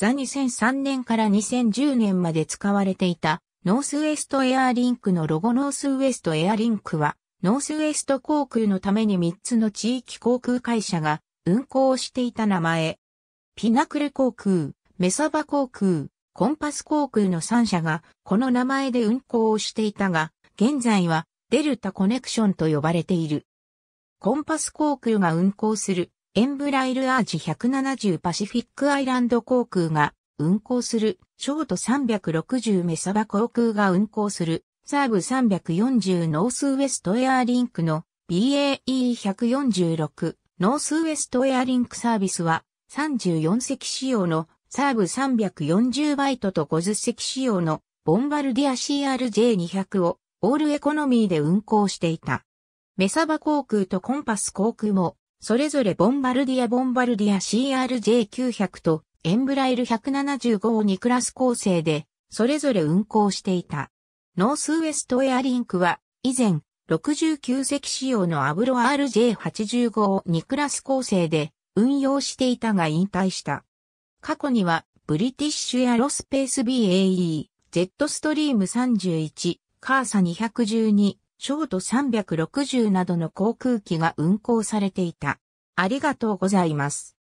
ザ2003年から2010年まで使われていたノースウェストエアリンクのロゴノースウェストエアリンクはノースウェスト航空のために3つの地域航空会社が運航していた名前。ピナクル航空、メサバ航空、コンパス航空の3社がこの名前で運航をしていたが、現在はデルタコネクションと呼ばれている。コンパス航空が運航するエンブライルアージ170パシフィックアイランド航空が運航する、ショート360メサバ航空が運航する、サーブ340ノースウエストエアリンクの BAE146 ノースウエストエアリンクサービスは34席仕様のサーブ340バイトと50席仕様のボンバルディア CRJ200 をオールエコノミーで運航していた。メサバ航空とコンパス航空もそれぞれボンバルディア・ボンバルディア CRJ900 とエンブライル175を2クラス構成で、それぞれ運行していた。ノースウエストエアリンクは、以前、69席仕様のアブロ RJ85 を2クラス構成で運用していたが引退した。過去には、ブリティッシュエアロスペース BAE、ジェットストリーム31、カーサ212、ショート360などの航空機が運航されていた。ありがとうございます。